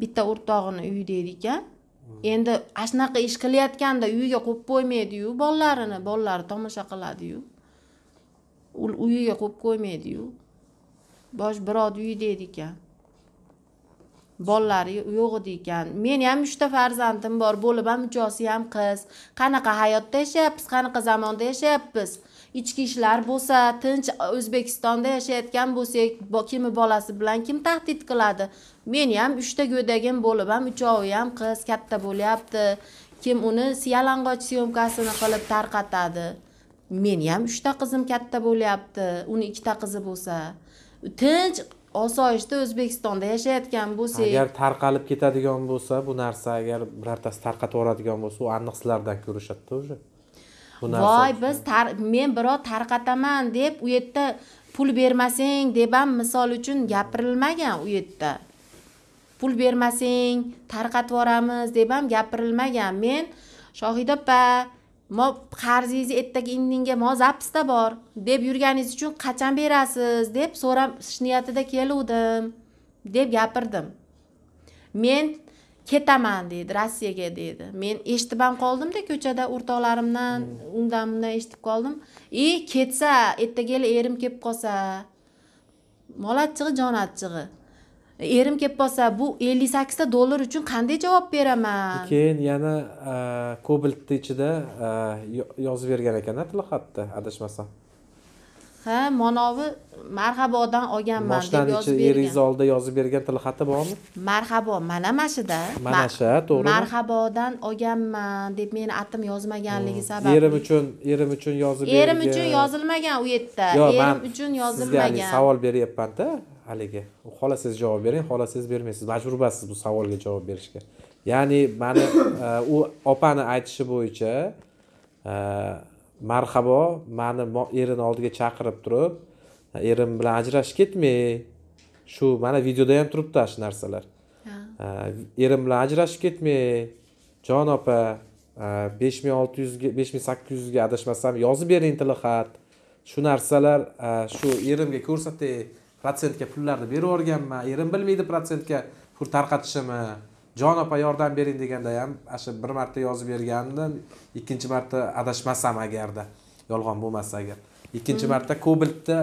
Speaker 1: bitta o'rtog'ini uyida edi ekan hmm. endi ana shunaqa ish qilayotganda uyiga qo'yib qo'ymaydiyu bolalarini bolalari tomosha qiladiyu uyiga qo'yib qo'ymaydiyu bosh birovni uyida edi ekan bolalari yo'q edi ekan meni ham uchta farzandim bor bo'lib ham uchovsi ham qiz qanaqa hayotda yashayapmiz qanaqa zamonda yashayapmiz ichki ishlar bo'lsa tinch o'zbekistonda yashayotgan bo'lsak kimni bolasi bilan kim tahdid qiladi meni ham uchta go'dagim bo'lib ham uchovi ham qiz katta bo'lyapti kim uni yalang'och syomkasini qilib tarqatadi meni ham uchta qizim katta bo'lyapti uni ikkita qizi bo'lsa tinch osoyishta o'zbekistonda yashayotgan bo'lsak agar
Speaker 2: tarqalib ketadigan bo'lsa bu narsa agar birortasi tarqatib yuboradigan bo'lsa u aniq sizlardan ko'rishadida уже bu narsa voy
Speaker 1: biz men birov tarqataman deb u yerda pul bermasang deb ham misol uchun gapirilmagan u yerda pul bermasang tarqatib yuboramiz deb ham gapirilmagan men shohida opa mo qarzingizni ertaga indinga mo zapisda bor deb yurganingiz uchun qachon berasiz deb so'rash niyatida keluvdim deb gapirdim men ketaman deydi rossiyaga deydi men eshitib ham qoldimda ko'chada o'rtoqlarimdan hmm. undan bundan eshitib qoldim и ketsa ertaga erim kelib qolsa mol achchig'i jon achchig'i erim kelib qolsa bu ellik sakkizta dollar uchun qanday javob beraman
Speaker 2: keyin yana e, kobaltni ichida e, yozib bergan ekan tilxatda adashmasam
Speaker 1: ha manovi marhabodan olganman moshani ichi eringizni
Speaker 2: oldida yozib bergan tilxati bormi
Speaker 1: marhabo mana mana shuda mana shu to'g'ri marhabodan olganman deb meni atim yozmaganligi hmm. sabab erim
Speaker 2: uchun erim uchun yozib erim uchun
Speaker 1: yozilmagan u yerda erim uchun yozilmagan savol
Speaker 2: beryapmanda haligi xohlasangiz javob bering xohlasangiz bermaysiz majbur emassiz bu savolga javob berishga ya'ni mani e, u opani aytishi bo'yicha e, marhabo mani erini oldiga chaqirib turib erim bilan ajrashib ketmay shu mana videoda ham turibdi ana shu narsalar e, erim bilan ajrashib ketmay jon opa besh ming olti yuzga besh ming sakkiz yuzga adashmasam yozib bering tilxat shu narsalar shu erimga ko'rsatay protsentga pullarni berib yuborganman erim bilmaydi protsentga pul tarqatishimni jon opa yordam bering deganda ham shu bir marta yozib bergandim ikkinchi marta adashmasam agarda yolg'on bo'lmasa agar ikkinchi hmm. marta kobaltda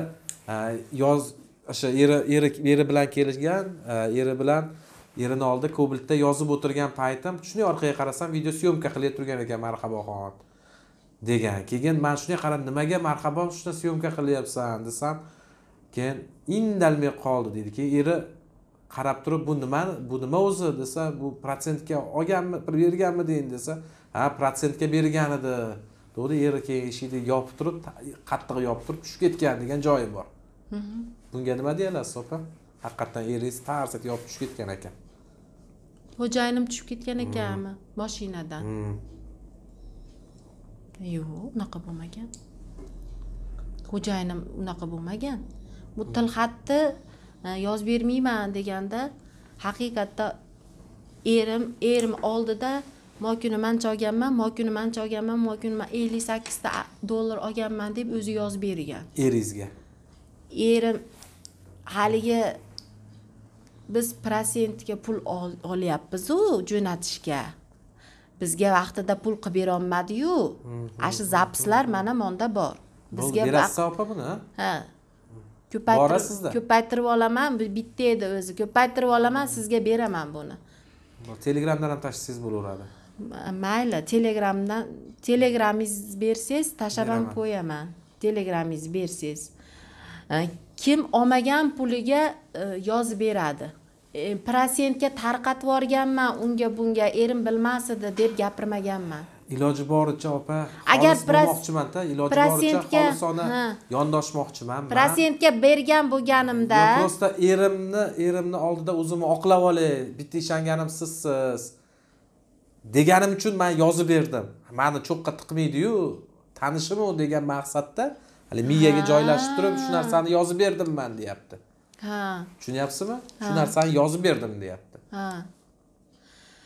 Speaker 2: yoz o'sha eri eri bilan kelishgan eri bilan erini oldi kobaltda yozib o'tirgan paytim shunday orqaga qarasam video syomka qilib turgan ekan marhaboxon degan keyin man shunday qarab nimaga marhabo shuni syomka qilyapsan desam keyin indalmay qoldi keyin eri qarab turib bu nima bu nima o'zi desa bu protsentga olganmi berganmiding desa ha protsentga bergan edi degdi eri keyin eshikni yopib turib qattiq yopib turib tushib ketgan degan joyi bor bunga nima deyalasiz opa haqiqatdan eringiz tars etib yopib tushib ketgan ekan
Speaker 1: xo'jayinim tushib ketgan hmm. ekanmi moshinadan hmm. yo'q unaqa bo'lmagan xo'jayinim unaqa bo'lmagan bu tilxatni e, yozib bermayman deganda haqiqatda erim erim oldida mo kuni mancha olganman mo kuni mancha olganman mo man ellik sakkizta dollar olganman deb o'zi yozib bergan eringizga erim haligi biz protsentga pul olyapmizu jo'natishga bizga vaqtida pul qilib berolmadiyu mhm, ana shu zapislar mhm. mana manda bor bizga berasiz opa buni ha ko'paytirib ko'paytirib olaman bitta edi o'zi ko'paytirib olaman sizga beraman buni
Speaker 2: telegramdan ham tashlasangiz bo'laveradi
Speaker 1: mayli telegramdan telegramingizni bersangiz tashlab ham qo'yaman telegramingizni bersangiz kim olmagan puliga e, yozib beradi e, protsentga tarqatib yuborganman unga bunga erim bilmas edi deb gapirmaganman
Speaker 2: iloji boricha opa agar bo'lmoqchimanda iloji boricha xolisona yondoshmoqchiman
Speaker 1: protsentga bergan bo'lganimda просто
Speaker 2: erimni erimni oldida o'zimni oqlab olay bitta ishonganim sizsiz deganim uchun man yozib berdim mani cho'qqa tiqmaydiyu tanishimi u degan maqsadda hali miyaga joylashib turib shu narsani yozib berdim man deyapti ha tushunyapsizmi shu narsani yozib berdim deyapti ha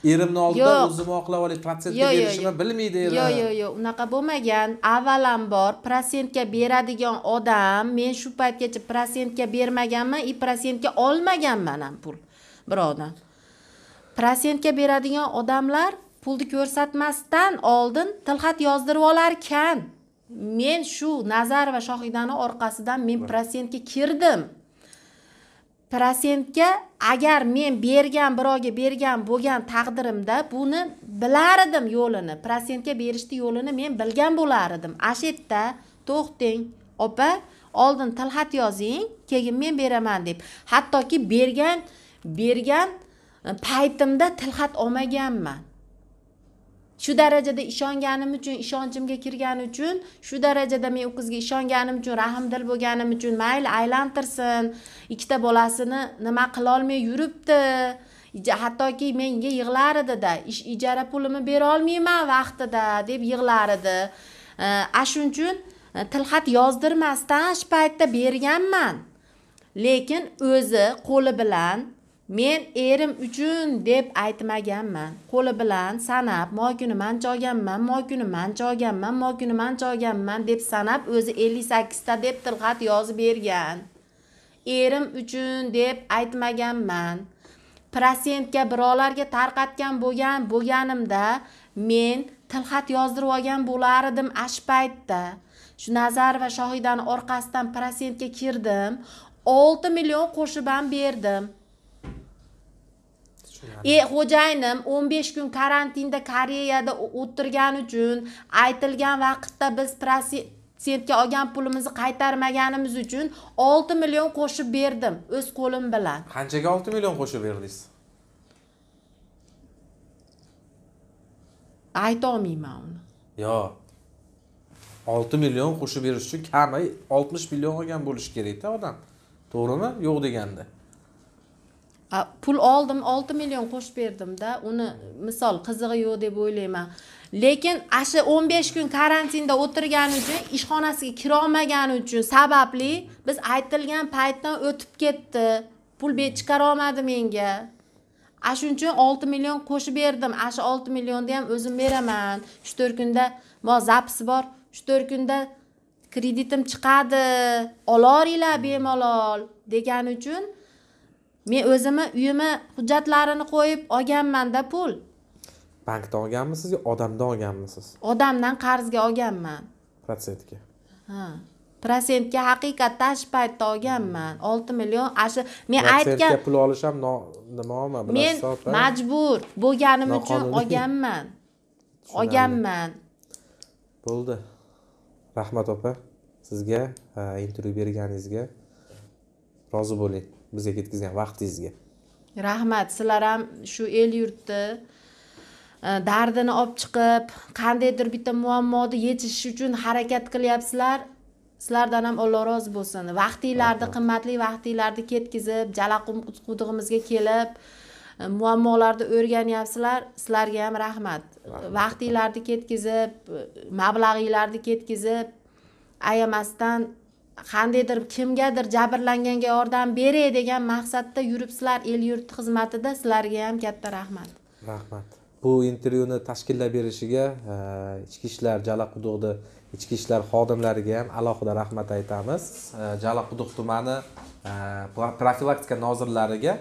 Speaker 2: erimni oldida o'zimni oqlab olay protsentga berishini bilmaydi erim yo'q yo'q
Speaker 1: yo'q unaqa bo'lmagan avvalambor protsentga beradigan odam men shu paytgacha protsentga bermaganman и e, protsentga olmaganman ham pul birovdan protsentga beradigan odamlar pulni ko'rsatmasdan oldin tilxat yozdirib olar ekan men shu nazar va shohidani orqasidan men protsentga kirdim protsentga agar men bergan birovga bergan bo'lgan taqdirimda buni bilar edim yo'lini protsentga berishni yo'lini men bilgan bo'lar edim yerda to'xting opa oldin tilxat yozing keyin men beraman deb hattoki bergan bergan e, paytimda tilxat olmaganman shu darajada ishonganim uchun ishonchimga kirgani uchun shu darajada men u qizga ishonganim uchun rahmdil bo'lganim uchun mayli aylantirsin ikkita bolasini nima qilolmay yuribdi hattoki menga yig'lar edida ijara pulimni berolmayman vaqtida deb yig'lar edi a shuning uchun e, tilxat yozdirmasdan shu paytda berganman lekin o'zi qo'li bilan men erim uchun deb aytmaganman qo'li bilan sanab mokuni man olganman mokuni man olganman mokuni man olganman deb sanab o'zi ellik sakkizta deb tilxat yozib bergan erim uchun deb aytmaganman protsentga birovlarga tarqatgan bo'lgan bo'lganimda men tilxat yozdirib olgan bo'lar edim ash paytda shu nazar va shohidani orqasidan protsentga kirdim olti million qo'shib ham berdim e xo'jayinim o'n besh kun karantinda koreyada o'tirgani uchun aytilgan vaqtda biz protsentga olgan pulimizni qaytarmaganimiz uchun olti million qo'shib berdim o'z qo'lim bilan
Speaker 2: qanchaga olti million qo'shib berdingiz
Speaker 1: aytolmayman uni
Speaker 2: yo'q olti million qo'shib berish uchun kami oltmish million olgan bo'lishi kerakda odam to'g'rimi yo'q deganda
Speaker 1: pul oldim olti million qo'shib berdimda uni misol qizig'i yo'q deb o'ylayman lekin ana shu o'n besh kun karantinda o'tirgani uchun ishxonasiga kirolmagani uchun sababli biz aytilgan paytdan o'tib ketdi pul chiqara olmadi menga ana shuning uchun olti million qo'shib berdim ana shu olti millionni ham o'zim beraman uch to'rt kunda mo zapis bor uch to'rt kunda kreditim chiqadi oloringlar bemalol degani uchun men o'zimni uyimni hujjatlarini qo'yib olganmanda pul
Speaker 2: bankdan olganmisiz yo odamdan olganmisiz
Speaker 1: odamdan qarzga olganman protsentga ha protsentga haqiqatda shu paytda olganman hmm. olti million ana shu men aytgan
Speaker 2: pul olish ham nimami men majbur
Speaker 1: bo'lganim uchun olganman olganman
Speaker 2: bo'ldi rahmat opa sizga intervyu berganingizga rozi bo'ling bizga ketkazgan vaqtingizga
Speaker 1: rahmat sizlar ham shu el yurtni e, dardini olib chiqib qandaydir bitta muammoni yechish uchun harakat qilyapsizlar sizlardan ham alloh rozi bo'lsin vaqtinglarni qimmatli vaqtinglarni ketkazib jala qudug'imizga kelib e, muammolarni o'rganyapsizlar sizlarga ham rahmat vaqtinglarni ketkazib e, mablag'inglarni ketkazib ayamasdan qandaydir kimgadir jabrlanganga yordam beray degan maqsadda yuribsizlar el yurt xizmatida sizlarga ham katta rahmat
Speaker 2: rahmat bu intervyuni tashkillab berishiga e, ichki ishlar jala quduqni ichki ishlar xodimlariga ham alohida rahmat aytamiz e, jala quduq tumani e, profilaktika nozirlariga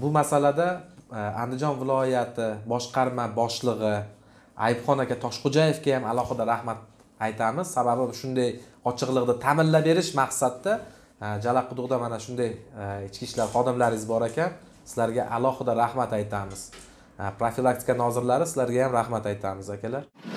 Speaker 2: bu masalada andijon viloyati boshqarma boshlig'i ayibxon aka toshxo'jayevga ham alohida rahmat aytamiz sababi shunday ochiqlikni ta'minlab berish maqsadida jala quduqda mana shunday ichki ishlar xodimlaringiz bor ekan sizlarga alohida rahmat aytamiz profilaktika nozirlari sizlarga ham rahmat aytamiz akalar